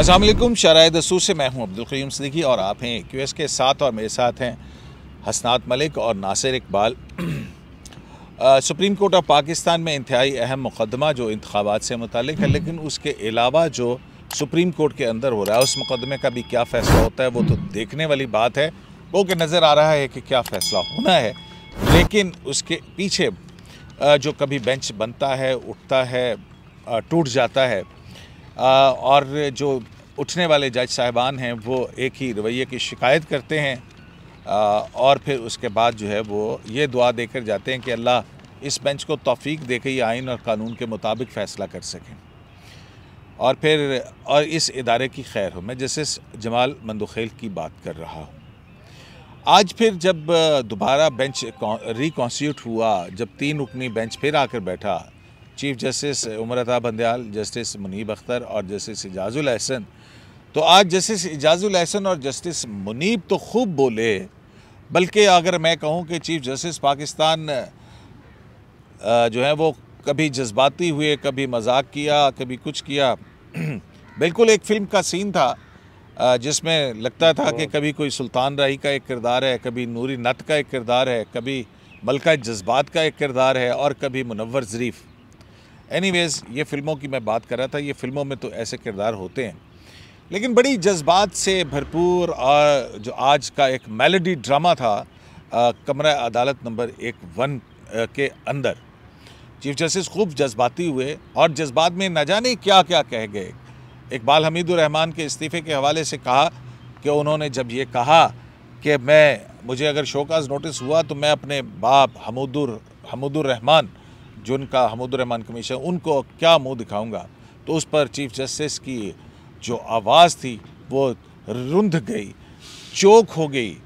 असलम शराय दसू से मैं हूं अब्दुल करीम सदीकी और आप हैं क्यू के साथ और मेरे साथ हैं हसनात मलिक और Nasir Iqbal supreme court of Pakistan में इंतहाई अहम मुकदमा जो इंतबात से मुतल है लेकिन उसके अलावा जो सुप्रीम कोर्ट के अंदर हो रहा है उस मुकदमे का भी क्या फ़ैसला होता है वो तो देखने वाली बात है वो कि नज़र आ रहा है कि क्या फ़ैसला होना है लेकिन उसके पीछे जो कभी बेंच बनता है उठता है टूट जाता है और जो उठने वाले जज साहबान हैं वो एक ही रवैये की शिकायत करते हैं और फिर उसके बाद जो है वो ये दुआ देकर जाते हैं कि अल्लाह इस बेंच को तोफ़ीक दे के ये आइन और कानून के मुताबिक फ़ैसला कर सकें और फिर और इस इदारे की खैर हो मैं जस्टिस जमाल मंदोखेल की बात कर रहा हूँ आज फिर जब दोबारा बेंच रिकॉन्स्टिट्यूट हुआ जब तीन रुकनी बेंच फिर आकर बैठा चीफ जस्टिस उमर अता बंदयाल जस्टिस मुनीब अख्तर और जस्टिस एजाजुल अहसन तो आज जस्टिस एजाजुल अहसन और जस्टिस मुनीब तो खूब बोले बल्कि अगर मैं कहूँ कि चीफ जस्टिस पाकिस्तान जो है वो कभी जज्बाती हुए कभी मजाक किया कभी कुछ किया बिल्कुल एक फ़िल्म का सीन था जिसमें लगता था कि कभी कोई सुल्तान राही का एक किरदार है कभी नूरी नत का एक किरदार है कभी मलका जज्बात का एक किरदार है और कभी मुनवर ज़रीफ़ एनीवेज ये फिल्मों की मैं बात कर रहा था ये फिल्मों में तो ऐसे किरदार होते हैं लेकिन बड़ी जज्बात से भरपूर और जो आज का एक मेलोडी ड्रामा था आ, कमरा अदालत नंबर एक वन आ, के अंदर चीफ जस्टिस खूब जज्बाती हुए और जज्बात में न जाने क्या क्या कह गए इकबाल हमीदुररहमान के इस्तीफ़े के हवाले से कहा कि उन्होंने जब ये कहा कि मैं मुझे अगर शोकाज नोटिस हुआ तो मैं अपने बाप हमूदुर हमूदुररहमान जिनका हमदुररहमान कमीशन उनको क्या मुंह दिखाऊंगा तो उस पर चीफ जस्टिस की जो आवाज़ थी वो रुंध गई चोक हो गई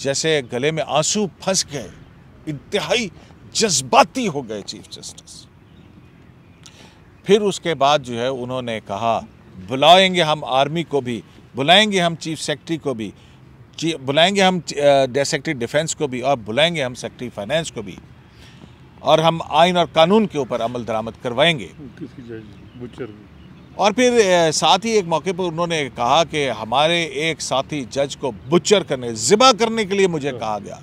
जैसे गले में आंसू फंस गए इंतहाई जज्बाती हो गए चीफ जस्टिस फिर उसके बाद जो है उन्होंने कहा बुलाएंगे हम आर्मी को भी बुलाएंगे हम चीफ सेक्रेटरी को भी बुलाएंगे हम सेक्रेटरी डिफेंस को भी और बुलाएंगे हम सेक्रेटरी फाइनेंस को भी और हम आइन और कानून के ऊपर अमल दरामद करवाएंगे और फिर साथ ही एक मौके पर उन्होंने कहा कि हमारे एक साथी जज को बुचर करने ज़िबा करने के लिए मुझे अच्छा। कहा गया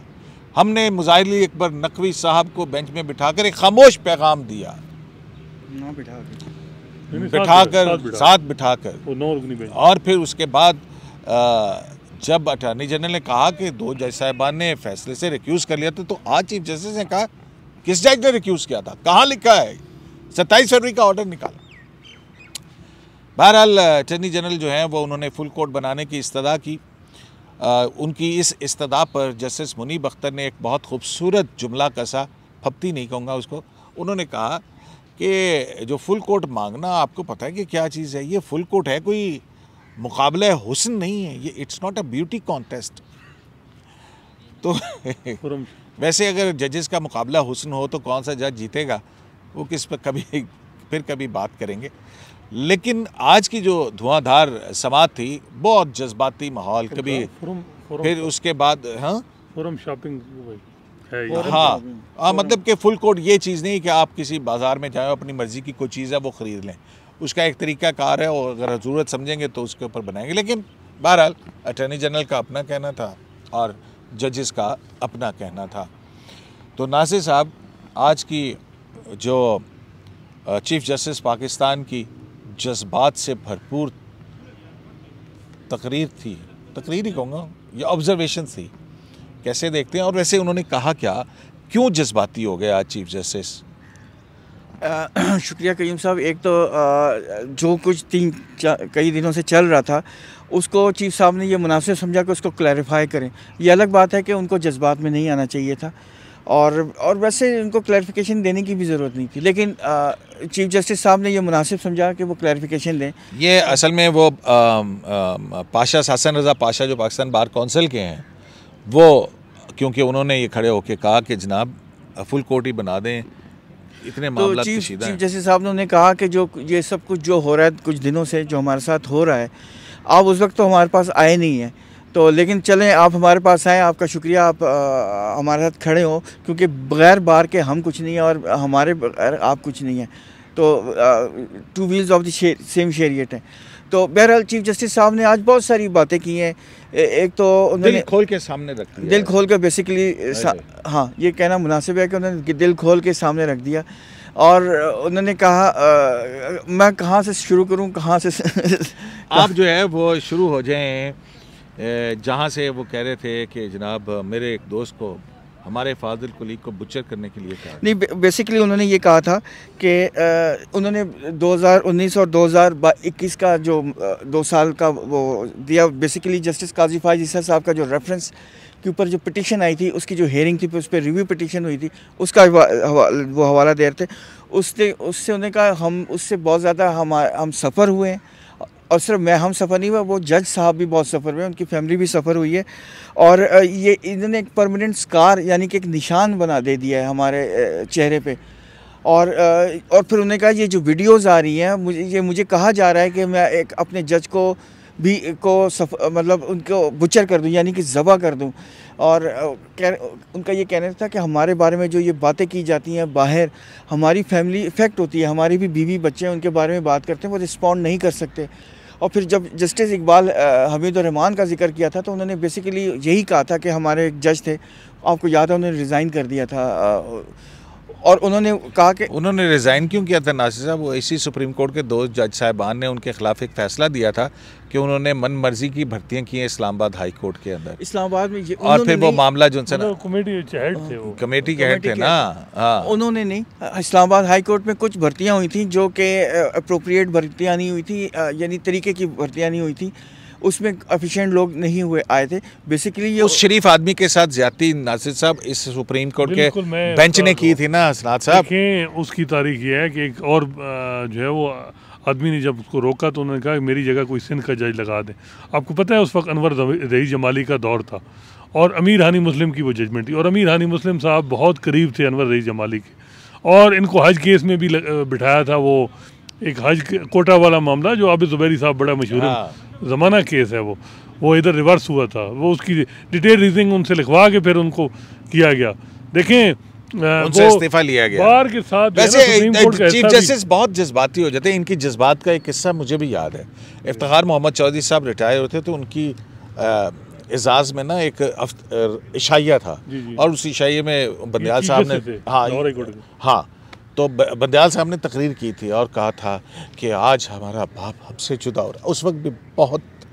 हमने मुजाहली अकबर नकवी साहब को बेंच में बिठाकर एक खामोश पैगाम दिया बिठाकर साथ बिठाकर और फिर उसके बाद जब अटॉर्नी जनरल ने कहा कि दो जज साहबान ने फैसले से रिक्यूज़ कर लिया था तो आज चीफ जस्टिस ने कहा किस जज ने रिक्यूज किया था कहाँ लिखा है सत्ताईस फरवरी का ऑर्डर निकाला बहरहाल अटर्नी जनरल जो हैं वो उन्होंने फुल कोर्ट बनाने की इस्तः की आ, उनकी इस इस्तः पर जस्टिस मुनीब अख्तर ने एक बहुत खूबसूरत जुमला कसा फप्ती नहीं कहूँगा उसको उन्होंने कहा कि जो फुल कोर्ट मांगना आपको पता है कि क्या चीज़ है ये फुल कोर्ट है कोई मुकाबला हुसन नहीं है ये it's not a beauty contest तो वैसे अगर जजेस का मुकाबला हुसन हो तो कौन सा जज जीतेगा वो किस पर कभी फिर कभी बात करेंगे लेकिन आज की जो धुआंधार समाज थी बहुत जज्बाती माहौल कभी फुरुम, फुरुम फिर उसके बाद हाँ फोरम शॉपिंग हाँ आ, हाँ, मतलब कि फुल कोर्ट ये चीज़ नहीं कि आप किसी बाज़ार में जाए अपनी मर्ज़ी की कोई चीज़ है वो ख़रीद लें उसका एक तरीका कार है और अगर ज़रूरत समझेंगे तो उसके ऊपर बनाएंगे लेकिन बहरहाल अटर्नी जनरल का अपना कहना था और जजेस का अपना कहना था तो नासिर साहब आज की जो चीफ जस्टिस पाकिस्तान की जज्बात से भरपूर तकरीर थी तकरीर ही कहूँगा या ऑब्जर्वेशन थी कैसे देखते हैं और वैसे उन्होंने कहा क्या क्यों जज्बाती हो गए आज चीफ जस्टिस शुक्रिया कईम साहब एक तो जो कुछ तीन कई दिनों से चल रहा था उसको चीफ साहब ने ये मुनासिब समझा कि उसको क्लैरिफाई करें यह अलग बात है कि उनको जज्बात में नहीं आना चाहिए था और और वैसे उनको क्लैरिफिकेशन देने की भी ज़रूरत नहीं थी लेकिन आ, चीफ जस्टिस साहब ने यह मुनासिब समझा कि वो क्लैरिफिकेशन दें ये असल में वो आ, आ, पाशा सासन रजा पाशा जो पाकिस्तान बार कौंसिल के हैं वो क्योंकि उन्होंने ये खड़े होकर कहा कि जनाब फुल कोर्ट ही बना दें इतने तो चीफ चीफ जस्टिस साहब ने उन्हें कहा कि जो ये सब कुछ जो हो रहा है कुछ दिनों से जो हमारे साथ हो रहा है आप उस वक्त तो हमारे पास आए नहीं हैं तो लेकिन चलें आप हमारे पास आएँ आपका शुक्रिया आप आ, हमारे साथ खड़े हो क्योंकि बगैर बार के हम कुछ नहीं हैं और हमारे बगैर आप कुछ नहीं हैं तो two wheels of the same chariot हैं तो बहरहाल चीफ जस्टिस साहब ने आज बहुत सारी बातें की हैं एक तो उन्होंने दिल खोल के सामने रख दिया दिल खोल के बेसिकली हाँ, हाँ ये कहना मुनासिब है कि उन्होंने दिल खोल के सामने रख दिया और उन्होंने कहा आ, मैं कहाँ से शुरू करूँ कहाँ से आप जो है वो शुरू हो जाए जहाँ से वो कह रहे थे कि जनाब मेरे एक दोस्त को हमारे फाजिल कुलीग को बुचर करने के लिए कहा नहीं बेसिकली उन्होंने ये कहा था कि उन्होंने 2019 और 2021 का जो दो साल का वो दिया बेसिकली जस्टिस काजी फायज ईसा साहब का जो रेफरेंस के ऊपर जो पटिशन आई थी उसकी जो हेयरिंग थी उस पर रिव्यू पटिशन हुई थी उसका वो हवाला दे रहे थे उसने उससे उन्होंने कहा हम उससे बहुत ज़्यादा हम हम सफ़र हुए हैं और सिर्फ मैं हम सफ़र नहीं हुआ वो जज साहब भी बहुत सफ़र हुए उनकी फैमिली भी सफ़र हुई है और ये इन्होंने एक परमानेंट स्कार यानी कि एक निशान बना दे दिया है हमारे चेहरे पे और और फिर उन्होंने कहा ये जो वीडियोस आ रही हैं मुझे ये मुझे कहा जा रहा है कि मैं एक अपने जज को भी को सफ मतलब उनको बुचर कर दूँ यानी कि ज़बा कर दूँ और कह, उनका ये कहना था कि हमारे बारे में जो ये बातें की जाती हैं बाहर हमारी फैमिली इफ़ेक्ट होती है हमारी भी बीवी बच्चे हैं उनके बारे में बात करते हैं वो रिस्पॉन्ड नहीं कर सकते और फिर जब जस्टिस इकबाल रहमान का जिक्र किया था तो उन्होंने बेसिकली यही कहा था कि हमारे एक जज थे आपको याद है उन्होंने रिज़ाइन कर दिया था और उन्होंने कहा कि उन्होंने रिज़ाइन क्यों किया था नासिर साहब वो इसी सुप्रीम कोर्ट के दो जज साहबान ने उनके ख़िलाफ़ एक फ़ैसला दिया था कि उन्होंने मन मर्जी की भर्तियाँ की हैं इस्लामाबाद हाई कोर्ट के अंदर इस्लामाबाद में ये और फिर वो मामला जो कमेटी के हेड थे वो कमेटी के हेड थे ना हाँ उन्होंने नहीं इस्लामाबाद हाई कोर्ट में कुछ भर्तियाँ हुई थी जो कि अप्रोप्रिएट भर्तियाँ नहीं हुई थी यानी तरीके की भर्तियाँ नहीं हुई थी उसमें अफिशेंट लोग नहीं हुए आए थे बेसिकली ये उस शरीफ आदमी के साथ ज्यादा नासिर साहब इस सुप्रीम कोर्ट के बेंच ने की थी ना असनाथ साहब उसकी तारीख ये है कि एक और जो है वो आदमी ने जब उसको रोका तो उन्होंने कहा मेरी जगह कोई सिंध का जज लगा दें आपको पता है उस वक्त अनवर रही जमाली का दौर था और अमीर हानी मुस्लिम की वो जजमेंट थी और अमीर हानी मुस्लिम साहब बहुत करीब थे अनवर रही जमाली के और इनको हज केस में भी बिठाया था वो एक हज कोटा वाला मामला जो आबिद ज़ुबैरी साहब बड़ा मशहूर हाँ। है ज़माना केस है वो वो इधर रिवर्स हुआ था वो उसकी डिटेल रीजनिंग उनसे लिखवा के फिर उनको किया गया देखें उनसे इस्तीफा लिया गया बार के साथ वैसे चीफ जस्टिस बहुत जज्बाती हो जाते हैं इनकी जज्बात का एक किस्सा मुझे भी याद है इफ्तार मोहम्मद चौधरी साहब रिटायर होते तो उनकी एजाज में ना एक इशाइया था और उस इशाइये में बंदयाल साहब ने हाँ हाँ तो बंदयाल साहब ने तकरीर की थी और कहा था कि आज हमारा बाप हमसे जुदा हो रहा उस वक्त भी बहुत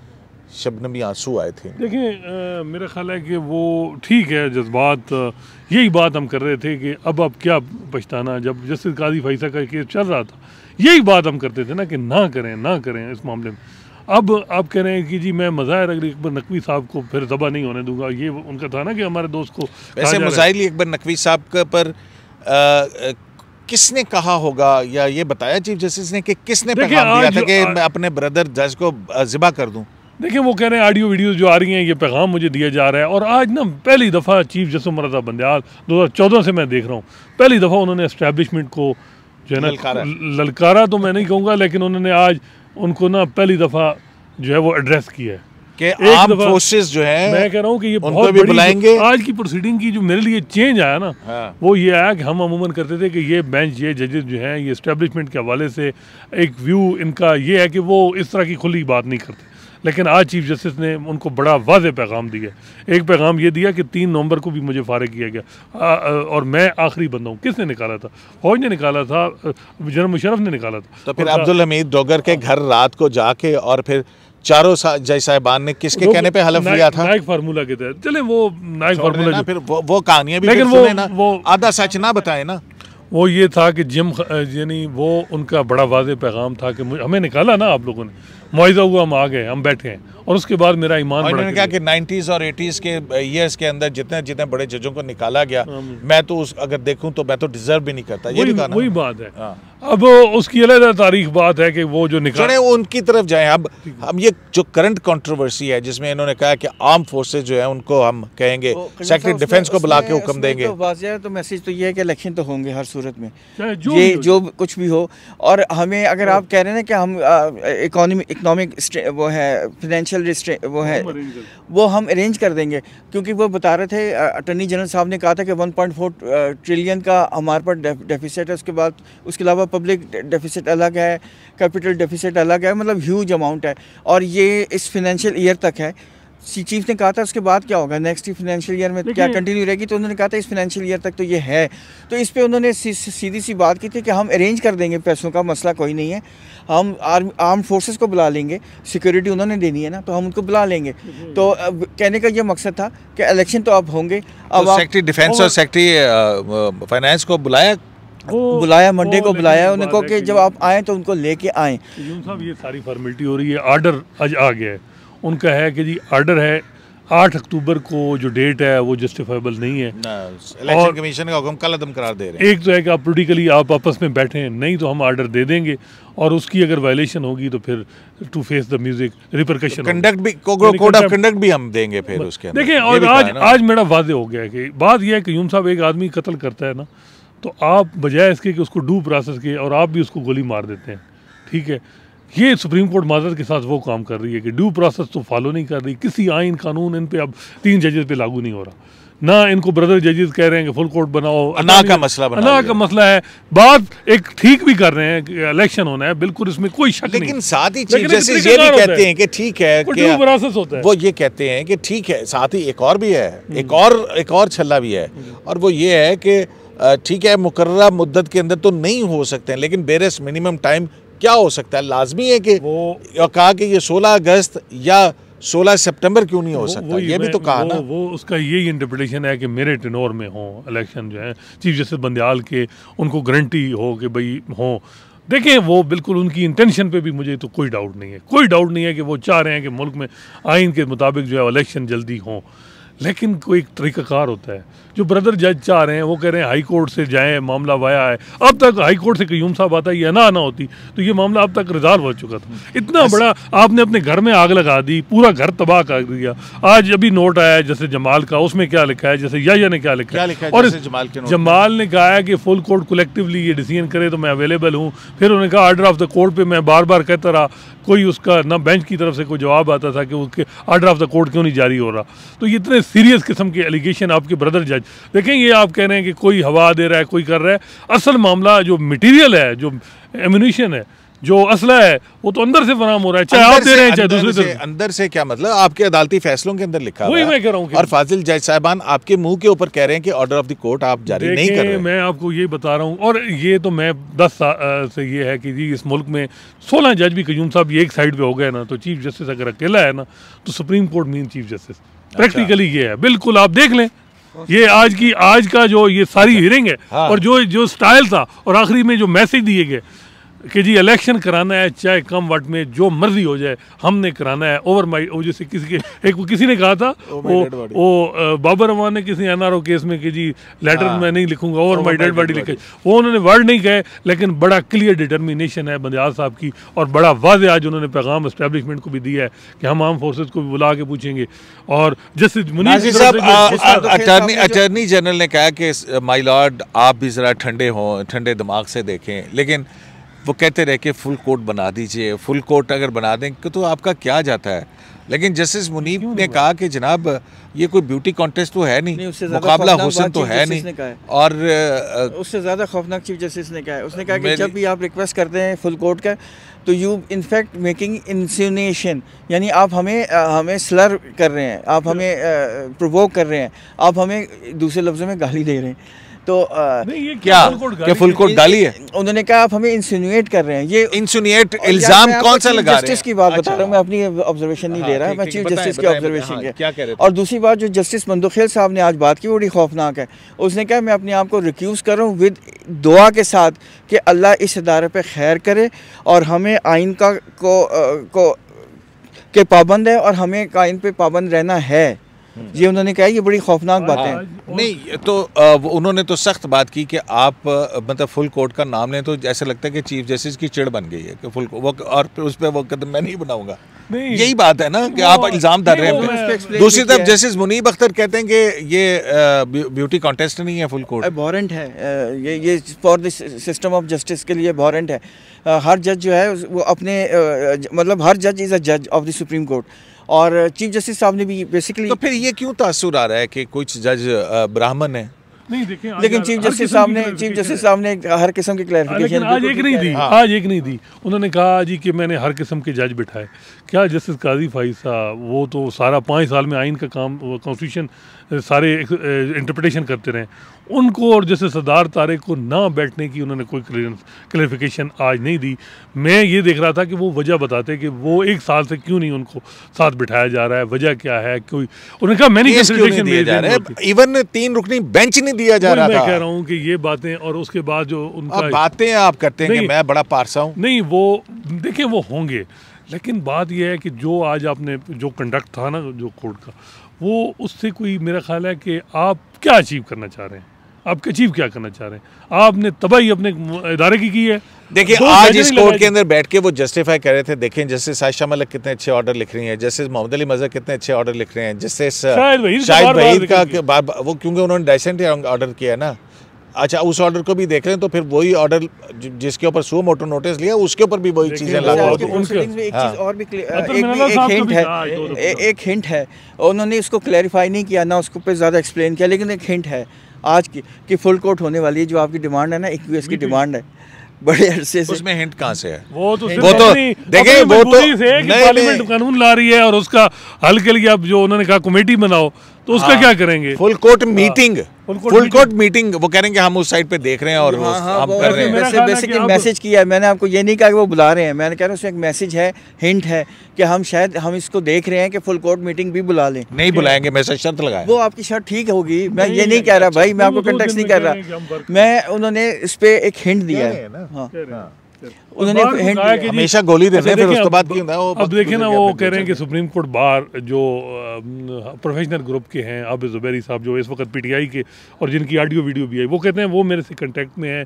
शबनमी आंसू आए थे देखिए मेरा ख्याल है कि वो ठीक है जज्बात यही बात हम कर रहे थे कि अब अब क्या पछताना जब जस्टिस काजी फैसा का केस चल रहा था यही बात हम करते थे ना कि ना करें ना करें इस मामले में अब आप कह रहे हैं कि जी मैं मज़ाहिर अगर अकबर नकवी साहब को फिर जबा नहीं होने दूंगा ये उनका था ना कि हमारे दोस्त को वैसे मज़ाहिर अकबर नकवी साहब पर आ, किसने कहा होगा या ये बताया चीफ जस्टिस ने कि किसने पैगाम दिया था कि मैं अपने ब्रदर जज को जिबा कर दूं देखिए वो कह रहे हैं ऑडियो वीडियो जो आ रही हैं ये पैगाम मुझे दिया जा रहा है और आज ना पहली दफ़ा चीफ जस्टिस उमर रजा बंदयाल दो से मैं देख रहा हूँ पहली दफ़ा उन्होंने इस्टेबलिशमेंट को जो है ना ललकारा तो मैं नहीं कहूँगा लेकिन उन्होंने आज उनको ना पहली दफ़ा जो है वो एड्रेस किया है कि आप फोर्सेस जो है मैं कह रहा हूँ कि ये बहुत भी बुलाएंगे आज की प्रोसीडिंग की जो मेरे लिए चेंज आया ना हाँ। वो ये आया कि हम अमूमन करते थे कि ये बेंच ये जजेस जो हैं ये इस्टेब्लिशमेंट के हवाले से एक व्यू इनका ये है कि वो इस तरह की खुली बात नहीं करते लेकिन आज चीफ जस्टिस ने उनको बड़ा वाज पैगाम दिया एक पैगाम ये दिया कि तीन नवंबर को भी मुझे फारग किया गया आ, आ, और मैं आखिरी बंदा हूँ किसने निकाला था फौज ने निकाला था जनरल मुशरफ ने निकाला था तो फिर अब्दुल हमीद डोगर के घर रात को जाके और फिर चारों जय साहेबान ने किसके कहने पे हलफ लिया था नायक फार्मूला के तहत चले वो नायक फार्मूला ना, फिर वो, वो कहानियां भी लेकिन वो, ना वो आधा सच ना बताए ना वो ये था कि जिम यानी वो उनका बड़ा वाज पैगाम था कि हमें निकाला ना आप लोगों ने मुआवजा हुआ हम आ गए हम बैठे हैं और उसके बाद मेरा ईमान उन्होंने कहा कि 90s और 80s के ईयर्स के अंदर जितने जितने बड़े जजों को निकाला गया हाँ। मैं तो उस अगर देखूं तो मैं तो डिजर्व भी नहीं करता ये वही बात है हाँ। अब उसकी अलग तारीख बात है कि वो जो निकाल चले उनकी तरफ जाएं अब अब ये जो करंट कंट्रोवर्सी है जिसमें इन्होंने कहा कि आर्म फोर्सेज जो है उनको हम कहेंगे सेक्रेटरी डिफेंस को बुला के हुक्म देंगे तो तो मैसेज तो ये है कि इलेक्शन तो होंगे हर सूरत में जो ये जो कुछ भी हो और हमें अगर आप कह रहे हैं कि हम इकोनॉमिक इकोनॉमिक वो है फिनेंशियल वो है वो हम अरेंज कर देंगे क्योंकि वो बता रहे थे अटर्नी जनरल साहब ने कहा था कि वन ट्रिलियन का हमारे पास डेफिसिट है उसके बाद उसके अलावा पब्लिक डेफिसिट अलग है कैपिटल डेफिसिट अलग है मतलब ह्यूज अमाउंट है और ये इस फिनेंशियल ईयर तक है सी चीफ ने कहा था उसके बाद क्या होगा नेक्स्ट फाइनेंशियल ईयर में क्या कंटिन्यू रहेगी तो उन्होंने कहा था इस फाइनेंशियल ईयर तक तो ये है तो इस पे उन्होंने सी, सीधी सी बात की थी कि हम अरेंज कर देंगे पैसों का मसला कोई नहीं है हम आर्म आर्म फोर्सेस को बुला लेंगे सिक्योरिटी उन्होंने देनी है ना तो हम उनको बुला लेंगे तो कहने का ये मकसद था कि इलेक्शन तो अब होंगे तो अब सेक्रेटरी डिफेंस और सेक्रेटरी फाइनेंस को बुलाया वो बुलाया मंडे को बुलाया उन्हें को कि जब आप आए तो उनको लेके आए साहब ये सारी फॉर्मेलिटी हो रही है आर्डर आज आ गया है उनका है कि जी आर्डर है आठ अक्टूबर को जो डेट है वो जस्टिफाइबल नहीं है इलेक्शन कमीशन का हुक्म कल अदम करार दे रहे हैं एक तो है कि आप पोलिटिकली आप आपस में बैठे हैं नहीं तो हम आर्डर दे देंगे और उसकी अगर वायलेशन होगी तो फिर to face the music repercussion conduct भी कोड ऑफ कंडक्ट भी हम देंगे फिर उसके देखिए और आज आज मेरा वादे हो गया है कि बात यह है कि यूम साहब एक आदमी कत्ल करता है ना तो आप बजाय इसके कि उसको डू प्रोसेस के और आप भी उसको गोली मार देते हैं ठीक है ये सुप्रीम कोर्ट माजर के साथ वो काम कर रही है कि ड्यू प्रोसेस तो फॉलो नहीं कर रही किसी आइन कानून इन पे अब तीन जजेस पे लागू नहीं हो रहा ना इनको ब्रदर जजेस कह रहे हैं कि फुल कोर्ट बनाओ अना का मसला बनाओ अना का मसला है बात एक ठीक भी कर रहे हैं कि इलेक्शन होना है बिल्कुल इसमें कोई शक लेकिन नहीं। साथ ही चीफ जस्टिस ये भी कहते हैं कि ठीक है कि होता है वो ये कहते हैं कि ठीक है साथ ही एक और भी है एक हम्म। और एक और छल्ला भी है हम्म। और वो ये है कि ठीक है मुकर्रा मुद्दत के अंदर तो नहीं हो सकते हैं लेकिन बेरस मिनिमम टाइम क्या हो सकता है लाजमी है कि वो कहा कि ये 16 अगस्त या 16 सितंबर क्यों नहीं हो सकता वो, ये, भी तो कहा वो, ना वो उसका यही इंटरप्रटेशन है कि मेरे टिनोर में हो इलेक्शन जो है चीफ जस्टिस बंदयाल के उनको गारंटी हो कि भाई हो देखें वो बिल्कुल उनकी इंटेंशन पे भी मुझे तो कोई डाउट नहीं है कोई डाउट नहीं है कि वो चाह रहे हैं कि मुल्क में आइन के मुताबिक जो है इलेक्शन जल्दी हों लेकिन कोई तरीक़ाकार होता है जो ब्रदर जज चाह रहे हैं वो कह रहे हैं हाई कोर्ट से जाएं मामला वाया है अब तक हाई कोर्ट से क्यूम साहब आता ये ना आना होती तो ये मामला अब तक रिजॉल्व हो चुका था इतना बड़ा आपने अपने घर में आग लगा दी पूरा घर तबाह कर दिया आज अभी नोट आया है जैसे जमाल का उसमें क्या लिखा है जैसे या ने क्या लिखा क्या लिखा है और जमाल, जमाल ने कहा है कि फुल कोर्ट कलेक्टिवली ये डिसीजन करे तो मैं अवेलेबल हूँ फिर उन्होंने कहा आर्डर ऑफ द कोर्ट पर मैं बार बार कहता रहा कोई उसका ना बेंच की तरफ से कोई जवाब आता था कि उसके आर्डर ऑफ द कोर्ट क्यों नहीं जारी हो रहा तो ये इतने सीरियस किस्म के एलिगेशन आपके ब्रदर जज देखें ये आप कह रहे हैं कि कोई हवा दे रहा है कोई कर रहा है असल मामला जो मटीरियल है जो एम्यूनिशन है जो असला है वो तो अंदर से फराम हो रहा है चाहे आप दे रहे हैं चाहे दूसरे से, अंदर से क्या मतलब आपके अदालती फैसलों के अंदर लिखा वही मैं कह रहा हूँ और फाजिल जज साहबान आपके मुंह के ऊपर कह रहे हैं कि ऑर्डर ऑफ द कोर्ट आप जारी नहीं कर रहे मैं आपको ये बता रहा हूँ और ये तो मैं दस से ये है कि जी इस मुल्क में सोलह जज भी कयूम साहब ये एक साइड पर हो गए ना तो चीफ जस्टिस अगर अकेला है ना तो supreme court mean chief justice practically ये है बिल्कुल आप देख लें ये आज की आज का जो ये सारी हियरिंग अच्छा। है हाँ। और जो जो स्टाइल था और आखिरी में जो मैसेज दिए गए कि जी इलेक्शन कराना है चाहे कम वट में जो मर्जी हो जाए हमने कराना है ओवर माई वो जैसे किसी के एक किसी ने कहा था वो वो बाबर रमान ने किसी एन केस में कि जी लेटर हाँ। मैं नहीं लिखूंगा ओवर माई डेड बॉडी लिखे वो उन्होंने वर्ड नहीं कहे लेकिन बड़ा क्लियर डिटर्मिनेशन है बंदयाल साहब की और बड़ा वाज आज उन्होंने पैगाम इस्टेबलिशमेंट को भी दिया है कि हम आर्म फोर्सेज को भी बुला के पूछेंगे और जैसे अटर्नी अटर्नी जनरल ने कहा कि माई लॉर्ड आप भी ज़रा ठंडे हों ठंडे दिमाग से देखें लेकिन वो कहते रहे कि फुल कोर्ट बना दीजिए फुल कोर्ट अगर बना दें तो आपका क्या जाता है लेकिन जस्टिस मुनीब ने कहा कि जनाब ये कोई ब्यूटी कॉन्टेस्ट तो है नहीं, नहीं मुकाबला हुसन तो है नहीं और उससे ज़्यादा खौफनाक चीफ जस्टिस ने कहा है उसने कहा कि जब भी आप रिक्वेस्ट करते हैं फुल कोर्ट का तो यू इनफैक्ट मेकिंग इंसिनेशन यानी आप हमें हमें स्लर कर रहे हैं आप हमें प्रोवोक कर रहे हैं आप हमें दूसरे लफ्ज़ों में गाली दे रहे हैं तो आ, ये क्या फुल डाली है उन्होंने कहा आप हमें इंसिनुएट कर रहे हैं ये इंसिनुएट इल्जाम कौन सा लगा जस्टिस की बात बता अच्छा। रहा हूँ मैं अपनी ऑब्जर्वेशन नहीं हाँ, ले रहा मैं चीफ जस्टिस की ऑब्जर्वेशन हाँ, क्या और दूसरी बात जो जस्टिस मंदोखेल साहब ने आज बात की बड़ी खौफनाक है उसने कहा मैं अपने आप को रिक्यूज़ कर रहा हूँ विद दुआ के साथ कि अल्लाह इस इदारे पर खैर करे और हमें आइन का को, के पाबंद है और हमें काइन पे पाबंद रहना है ये उन्होंने कहा ये बड़ी खौफनाक हाँ, बातें हाँ, हैं नहीं तो उन्होंने तो सख्त बात की कि आप मतलब फुल कोर्ट का नाम लें तो ऐसे लगता है कि चीफ जस्टिस की चिड़ बन गई है कि फुल वो और उस पर वो कदम मैं नहीं बनाऊंगा यही बात है ना कि आप इल्ज़ाम धर रहे हैं दूसरी तरफ जस्टिस मुनीब अख्तर कहते हैं कि ये ब्यूटी कॉन्टेस्ट नहीं है फुल कोर्ट वॉरेंट है ये ये for this system of justice के लिए वॉरेंट है हर जज जो है वो अपने मतलब हर जज इज़ अ जज ऑफ द सुप्रीम कोर्ट और चीफ जस्टिस साहब ने भी बेसिकली तो फिर ये क्यों तासुर आ रहा है कि कुछ जज ब्राह्मण है नहीं देखें लेकिन चीफ जस्टिस साहब ने चीफ जस्टिस साहब ने हर किस्म की हाँ, क्लैरिफिकेशन आज एक नहीं दी हाँ। आज एक नहीं दी उन्होंने कहा जी कि मैंने हर किस्म के जज बिठाए क्या जस्टिस काजी फाइज साहब वो तो सारा पाँच साल में आइन का काम कॉन्स्टिट्यूशन सारे इंटरप्रटेशन करते रहें उनको और जैसे सरदार तारे को ना बैठने की उन्होंने कोई क्लियरिफिकेशन आज नहीं दी मैं ये देख रहा था कि वो वजह बताते कि वो एक साल से क्यों नहीं उनको साथ बिठाया जा रहा है वजह क्या है कोई उन्होंने कहा मैंने इवन तीन रुकनी बेंच नहीं दिया जा रहा मैं कह रहा हूँ कि ये बातें और उसके बाद जो उनका बातें आप करते हैं मैं बड़ा पारसा हूँ नहीं वो देखें वो होंगे लेकिन बात यह है कि जो आज आपने जो कंडक्ट था ना जो कोर्ट का वो उससे कोई मेरा ख्याल है कि आप क्या अचीव करना चाह रहे हैं आप अचीव क्या करना चाह रहे हैं आपने तबाही अपने इदारे की की है देखिए आज इस कोर्ट के अंदर बैठ के वो जस्टिफाई कर रहे थे देखें जस्टिस आयशा मलिक कितने अच्छे ऑर्डर लिख रही हैं जस्टिस मोहम्मद अली मजहर कितने अच्छे ऑर्डर लिख रहे हैं जस्टिस शायद वहीद का वो क्योंकि उन्होंने डायसेंट ऑर्डर किया है ना अच्छा उस ऑर्डर को भी देख रहे हैं तो फिर वही ऑर्डर जिसके ऊपर सो मोटो नोटिस लिया उसके ऊपर भी वही चीजें लागू होती हाँ। अच्छा, तो है एक हिंट है उन्होंने इसको क्लैरिफाई नहीं किया ना उसके ऊपर ज़्यादा एक्सप्लेन किया लेकिन एक हिंट है आज की कि फुल कोर्ट होने वाली है जो आपकी डिमांड है ना एक यूएस की डिमांड है बड़े अरसे से उसमें हिंट कहां से है वो तो वो तो देखिए वो तो पार्लियामेंट कानून ला रही है और उसका हल के लिए अब जो उन्होंने कहा कमेटी बनाओ तो उसका हाँ, क्या करेंगे फुल कोर्ट हाँ। मीटिंग फुल कोर्ट, मीटिंग वो कह रहे हैं हम उस साइड पे देख रहे हैं और हाँ, हाँ, हम कर रहे हैं वैसे कि मैसेज किया है मैंने आपको ये नहीं कहा कि वो बुला रहे हैं मैंने कह रहा हूँ उसमें एक मैसेज है हिंट है कि हम शायद हम इसको देख रहे हैं कि फुल कोर्ट मीटिंग भी बुला लें नहीं बुलाएंगे मैसेज शर्त लगाए वो आपकी शर्त ठीक होगी मैं ये नहीं कह रहा अच्छा, भाई मैं आपको कंटेक्ट नहीं कर रहा मैं उन्होंने इस पर एक हिंट दिया है उन्होंने हमेशा गोली देना अच्छा, फिर उसके बाद क्या वो अब देखें ना वो कह रहे हैं कि सुप्रीम कोर्ट बार जो प्रोफेशनल ग्रुप के हैं अब जुबैरी साहब जो इस वक्त पीटीआई के और जिनकी ऑडियो वीडियो भी आई वो कहते हैं वो मेरे से कांटेक्ट में है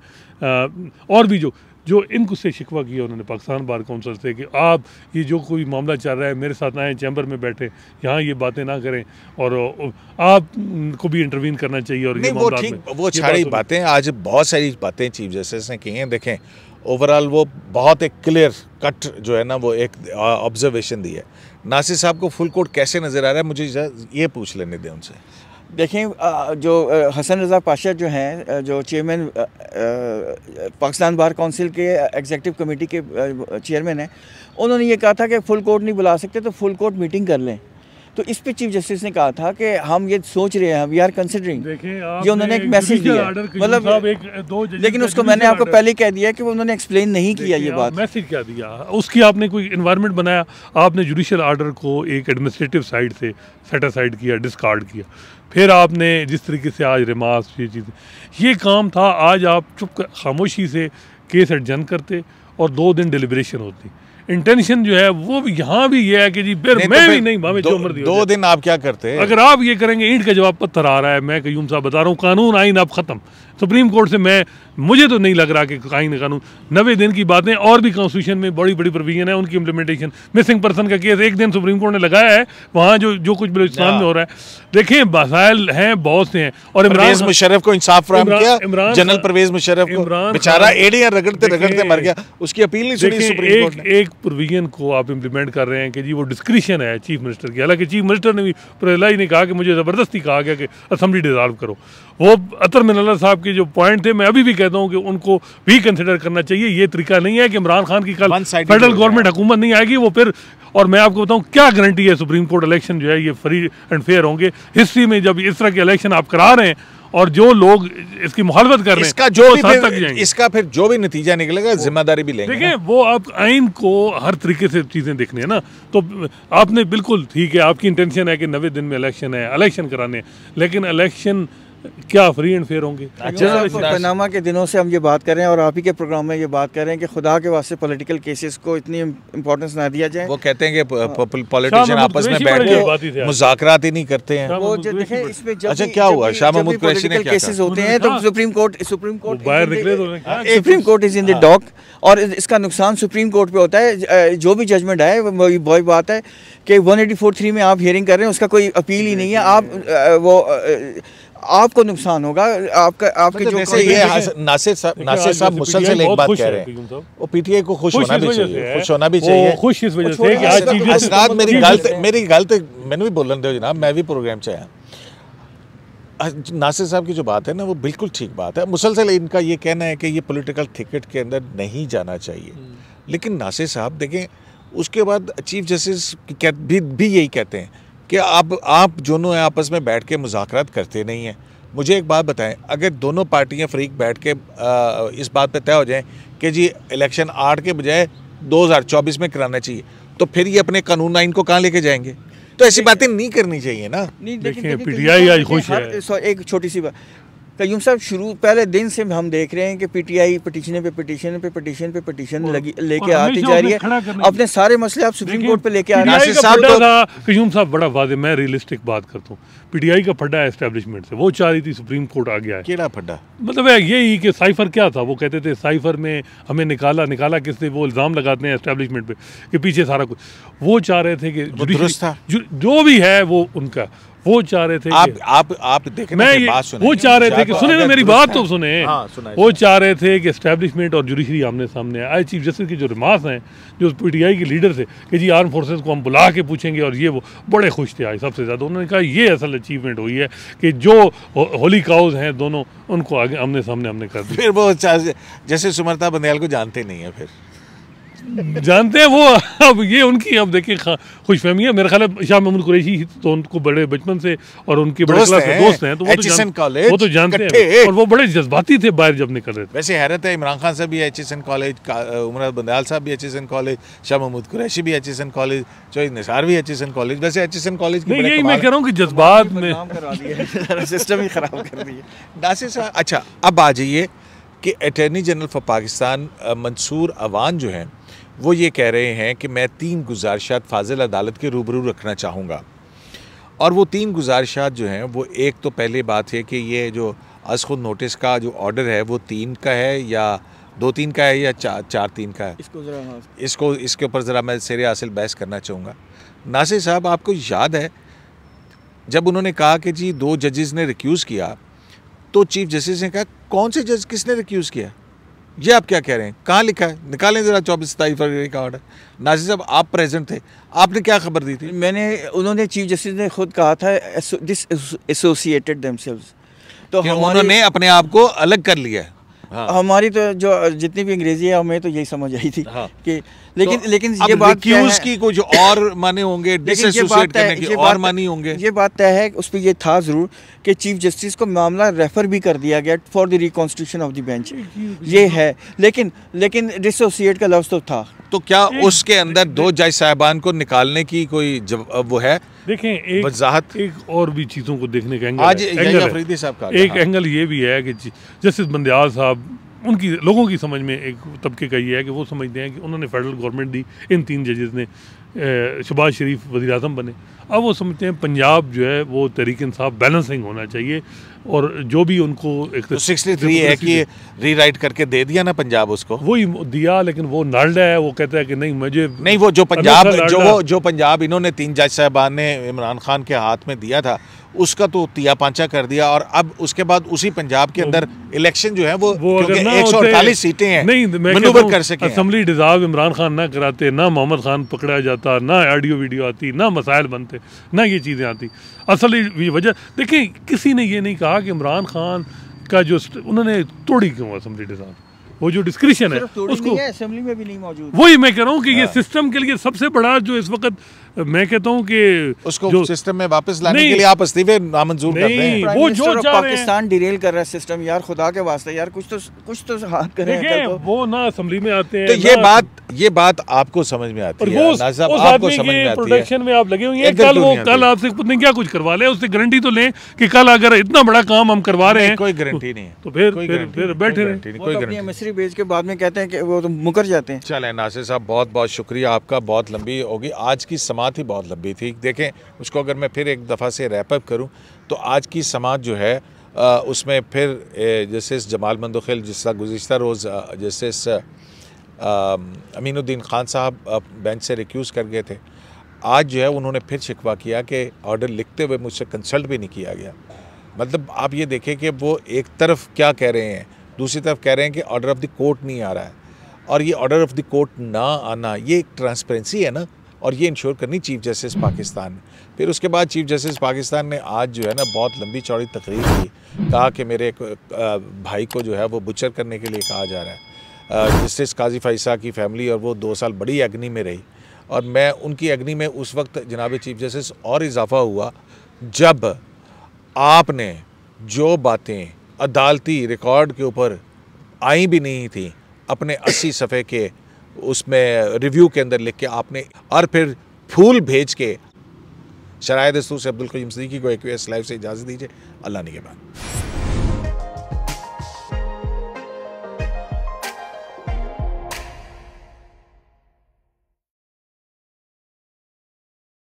और भी जो जो इनको से शिकवा किया उन्होंने पाकिस्तान बार काउंसिल से कि आप ये जो कोई मामला चल रहा है मेरे साथ आएँ चैम्बर में बैठे यहाँ ये बातें ना करें और आप को भी इंटरवीन करना चाहिए और नहीं, ये वो ठीक वो सारी बातें आज बहुत सारी बातें चीफ जस्टिस ने की हैं देखें ओवरऑल वो बहुत एक क्लियर कट जो है ना वो एक ऑब्जर्वेशन दी है नासिर साहब को फुल कोर्ट कैसे नज़र आ रहा है मुझे ये पूछ लेने दें उनसे देखें जो हसन रज़ा पाशा जो हैं जो चेयरमैन पाकिस्तान बार काउंसिल के एग्जेक्टिव कमेटी के चेयरमैन हैं उन्होंने ये कहा था कि फुल कोर्ट नहीं बुला सकते तो फुल कोर्ट मीटिंग कर लें तो इस पे चीफ जस्टिस ने कहा था कि हम ये सोच रहे हैं वी आर कंसिडरिंग ये उन्होंने एक मैसेज दिया मतलब लेकिन उसको मैंने आपको पहले कह दिया कि उन्होंने एक्सप्लेन नहीं किया ये बात मैसेज क्या दिया उसकी आपने कोई इन्वायरमेंट बनाया आपने जुडिशल आर्डर को एक एडमिनिस्ट्रेटिव साइड से सेट किया डिस्कार्ड किया फिर आपने जिस तरीके से आज रिमास ये चीज़ें ये काम था आज आप चुप खामोशी से केस एडजन करते और दो दिन डिलिब्रेशन होती इंटेंशन जो है वो यहाँ भी ये है कि जी फिर तो मैं भी नहीं भावे जो मर्जी दो दिन आप क्या करते हैं अगर आप ये करेंगे ईंट का जवाब पत्थर आ रहा है मैं कयूम साहब बता रहा हूँ कानून आइन अब खत्म सुप्रीम कोर्ट से मैं मुझे तो नहीं लग रहा कि कानून कानून नवे दिन की बातें और भी कॉन्स्टिट्यूशन में बड़ी बड़ी प्रोविजन है उनकी इम्प्लीमेंटेशन मिसिंग पर्सन का केस एक दिन सुप्रीम कोर्ट ने लगाया है वहाँ जो जो कुछ बलोचिस्तान में हाँ। हो रहा है देखें वसायल हैं बहुत से हैं और इमरान मुशरफ को इंसाफ फराम किया इमरान जनरल परवेज मुशरफ इमरान बेचारा हाँ। एड़िया रगड़ते रगड़ते मर गया उसकी अपील नहीं सुनी सुप्रीम कोर्ट एक प्रोविजन को आप इम्प्लीमेंट कर रहे हैं कि जी वो डिस्क्रिशन है चीफ मिनिस्टर की हालांकि चीफ मिनिस्टर ने भी प्रहलाई ने कहा कि मुझे ज़बरदस्ती कहा गया कि असम्बली डिजॉल्व करो वो अतर मिनला साहब के जो पॉइंट थे मैं अभी भी कहता हूँ कि उनको भी कंसिडर करना चाहिए ये तरीका नहीं है कि इमरान खान की कल फेडरल गवर्नमेंट हुकूमत नहीं आएगी वो फिर और मैं आपको बताऊँ क्या गारंटी है सुप्रीम कोर्ट इलेक्शन जो है ये फ्री एंड फेयर होंगे हिस्ट्री में जब इस तरह के इलेक्शन आप करा रहे हैं और जो लोग इसकी मुहालत कर रहे हैं इसका जो भी फिर, तक इसका फिर जो भी नतीजा निकलेगा जिम्मेदारी भी लेंगे देखिए वो आप आइन को हर तरीके से चीज़ें देखनी है ना तो आपने बिल्कुल ठीक है आपकी इंटेंशन है कि नवे दिन में इलेक्शन है इलेक्शन कराने लेकिन इलेक्शन क्या फ्री एंड फेयर होंगे अच्छा, अच्छा। पनामा के दिनों से हम ये बात कर रहे हैं और आप ही के प्रोग्राम में ये बात कर रहे हैं कि खुदा के वास्ते पॉलिटिकल केसेस को इतनी इम्पोर्टेंस ना दिया जाए वो कहते हैं कि पॉलिटिशियन हाँ। आपस में बैठ के मुजाकरात ही नहीं करते हैं वो जो इसमें जब अच्छा क्या हुआ शाह महमूद कुरैशी केसेस होते हैं तो सुप्रीम कोर्ट सुप्रीम कोर्ट बाहर निकले supreme court is in the dock और इसका नुकसान सुप्रीम कोर्ट पे होता है जो भी जजमेंट आए बहुत बात है कि वन में आप हियरिंग कर रहे हैं उसका कोई अपील ही नहीं है आप वो आपको नुकसान होगा आपका आपके अच्छा, जो वैसे ये नासिर साहब नासिर साहब मुसलसल एक बात कह रहे हैं वो पीटीआई को खुश होना भी चाहिए खुश होना भी चाहिए खुश इस वजह से कि आज चीजें असरात मेरी गलत मेरी गलत मैंने भी बोलन दो जनाब मैं भी प्रोग्राम से आया नासिर साहब की जो बात है ना वो बिल्कुल ठीक बात है मुसलसल इनका ये कहना है कि ये पोलिटिकल थिकट के अंदर नहीं जाना चाहिए हम्म। लेकिन नासिर साहब देखें उसके बाद चीफ जस्टिस भी यही कहते हैं कि अब आप दोनों आपस में बैठ के मुजाकरात करते नहीं हैं मुझे एक बात बताएं अगर दोनों पार्टियां फ्रीक बैठ के इस बात पे तय हो जाएं कि जी इलेक्शन आठ के बजाय 2024 में कराना चाहिए तो फिर ये अपने कानून आइन को कहाँ लेके जाएंगे तो ऐसी बातें नहीं करनी चाहिए ना नहीं देखिए पीटीआई आज खुश है एक छोटी सी बात तो साहब शुरू पहले दिन से हम देख रहे हैं कि पीटीआई पिटिशन पे पटिशन पे पटिशन पे पिटिशन लेके आती जा रही है अपने सारे मसले आप सुप्रीम कोर्ट पे लेके आ रहे हैं तो- यूम साहब बड़ा वादे मैं रियलिस्टिक बात करता हूँ पीटीआई का फड्डा एस्टेब्लिशमेंट से वो चाह रही थी सुप्रीम कोर्ट आ गया है केड़ा फड्डा मतलब यही कि साइफर क्या था वो कहते थे साइफर में हमें निकाला निकाला किसने वो इल्ज़ाम लगाते हैं एस्टेब्लिशमेंट पे कि पीछे सारा कुछ वो चाह रहे थे कि जो भी है वो उनका वो चाह रहे थे आप आप आप देखने मैं बात वो चाह रहे थे कि तो सुने ना मेरी बात तो सुने हाँ, सुना वो चाह रहे थे कि इस्टेब्लिशमेंट और जुडिशरी आमने सामने आए चीफ जस्टिस की जो रिमार्स हैं जो पी टी के लीडर थे कि जी आर्म फोर्सेस को हम बुला के पूछेंगे और ये वो बड़े खुश थे आए सबसे ज़्यादा उन्होंने कहा ये असल अचीवमेंट हुई है कि जो होली काउज हैं दोनों उनको आगे आमने सामने हमने कर दिया फिर वो जैसे सुमरता बंदयाल को जानते नहीं है फिर जानते हैं वो अब ये उनकी अब देखिए खुश फहमी है मेरे ख्याल शाह महमूद कुरैशी तो उनको बड़े बचपन से और उनके बड़े क्लास के दोस्त हैं तो वो तो, जान, वो तो जानते हैं और वो बड़े जज्बाती थे बाहर जब निकल रहे थे वैसे हैरत है इमरान खान साहब भी Aitchison college Umar Bandial साहब भी Aitchison college Shah Mahmood Qureshi भी Aitchison college Chaudhry Nisar भी एच एस एन कॉलेज वैसे एच एस एन कॉलेज यही मैं कह रहा हूँ कि जज्बात में सिस्टम ही खराब कर दिया अच्छा अब आ जाइए कि attorney general for Pakistan Mansoor Awan जो हैं वो ये कह रहे हैं कि मैं तीन गुजारिशात फाजिल अदालत के रूबरू रखना चाहूँगा और वो तीन गुजारिशात जो हैं वो एक तो पहले बात है कि ये जो अज खुद नोटिस का जो ऑर्डर है वो तीन का है या दो तीन का है या चार चार तीन का है इसको ज़रा हाँ। इसको इसके ऊपर ज़रा मैं सर हासिल बहस करना चाहूँगा नासिर साहब आपको याद है जब उन्होंने कहा कि जी दो जजेज़ ने रिक्यूज़ किया तो चीफ जस्टिस ने कहा कौन से जज किसने रिक्यूज़ किया ये आप क्या कह रहे हैं कहाँ लिखा है निकालें ज़रा चौबीस सताईस फरवरी का ऑर्डर नाजिर साहब आप प्रेजेंट थे आपने क्या खबर दी थी मैंने उन्होंने चीफ जस्टिस ने खुद कहा था दिस एसोसिएटेड तो उन्होंने अपने आप को अलग कर लिया है हाँ। हमारी तो जो जितनी भी अंग्रेजी है हमें तो यही समझ आई थी हाँ। कि लेकिन तो लेकिन ये बात की कुछ और माने होंगे होंगे ये बात तय है उस पर यह था ज़रूर कि चीफ जस्टिस को मामला रेफर भी कर दिया गया for the reconstitution of the bench ये है लेकिन लेकिन डिसोसिएट का लफ्ज़ तो था तो क्या उसके अंदर दो जज साहबान को निकालने की कोई जब वो है देखें एक वजाहत एक और भी चीज़ों को देखने का एंगल आज एंगल साहब का एक हाँ। एंगल ये भी है कि जस्टिस बंदयाल साहब उनकी लोगों की समझ में एक तबके का ये है कि वो समझते हैं कि उन्होंने फेडरल गवर्नमेंट दी इन तीन जजेस ने शबाज शरीफ वजी बने अब वो समझते हैं पंजाब जो है वो तहरीक इंसाफ बैलेंसिंग होना चाहिए और जो भी उनको एक तो सिक्सटी थ्री है कि रीराइट करके दे दिया ना पंजाब उसको वही दिया लेकिन वो नर्ड है वो कहता है कि नहीं मुझे नहीं वो जो पंजाब जो वो जो पंजाब इन्होंने तीन जज साहबान ने इमरान खान के हाथ में दिया था उसका तो तिया पांचा कर दिया और अब उसके बाद उसी पंजाब के अंदर इलेक्शन जो है वो, वो एक सौ अड़तालीस सीटें हैं नहीं मैं कर सके असम्बली डिजाव इमरान खान ना कराते ना मोहम्मद खान पकड़ा जाता ना ऑडियो वीडियो आती ना मसाइल बनते ना ये चीज़ें आती असली वजह देखिए किसी ने ये नहीं कहा कि इमरान खान का जो उन्होंने तोड़ी क्यों असम्बली डिज़ाइन वो जो डिस्क्रिप्शन है उसको असेंबली में भी नहीं मौजूद वही मैं कह रहा हूँ कि ये सिस्टम हाँ। के लिए सबसे बड़ा जो इस वक्त मैं कहता हूँ कि उसको सिस्टम में वापस लाने के लिए आप इस्तीफे नामंजूर कर रहे हैं वो जो पाकिस्तान डिरेल कर रहा है सिस्टम यार खुदा के वास्ते यार कुछ तो कुछ तो हाथ करें वो ना असम्बली में आते हैं तो ये बात ये बात आपको समझ में आती है आपको समझ में प्रोडक्शन में आप लगे हुए हैं कल वो कल आपसे पता क्या कुछ करवा ले उससे गारंटी तो लें कि कल अगर इतना बड़ा काम हम करवा रहे हैं कोई गारंटी नहीं तो फिर फिर बैठे रहे मिस्री बेच के बाद में कहते हैं कि वो तो मुकर जाते हैं चले नासिर साहब बहुत बहुत शुक्रिया आपका बहुत लंबी होगी आज की समाज समात ही बहुत लंबी थी देखें उसको अगर मैं फिर एक दफ़ा से रैपअप करूँ तो आज की समात जो है उसमें फिर जस्टिस जमाल मंदोखेल जिस गुज्त रोज़ जस्टिस अमीनुद्दीन खान साहब बेंच से रिक्यूज़ कर गए थे आज जो है उन्होंने फिर शिकवा किया कि ऑर्डर लिखते हुए मुझसे कंसल्ट भी नहीं किया गया मतलब आप ये देखें कि वो एक तरफ क्या कह रहे हैं दूसरी तरफ कह रहे हैं कि ऑर्डर ऑफ़ द कोर्ट नहीं आ रहा है और ये ऑर्डर ऑफ़ द कोर्ट ना आना ये एक ट्रांसपेरेंसी है ना और ये इंश्योर करनी चीफ जस्टिस पाकिस्तान ने फिर उसके बाद चीफ जस्टिस पाकिस्तान ने आज जो है ना बहुत लंबी चौड़ी तकरीर की कहा कि मेरे भाई को जो है वो बुचर करने के लिए कहा जा रहा है जस्टिस काजी फैसा की फैमिली और वो दो साल बड़ी अग्नि में रही और मैं उनकी अग्नि में उस वक्त जनाब चीफ जस्टिस और इजाफा हुआ जब आपने जो बातें अदालती रिकॉर्ड के ऊपर आई भी नहीं थी अपने अस्सी सफ़े के उसमें रिव्यू के अंदर लिख के आपने और फिर फूल भेज के शराय दस्तूर से अब्दुल कईम सदीकी को एक लाइव से इजाज़त दीजिए अल्लाह ने के बाद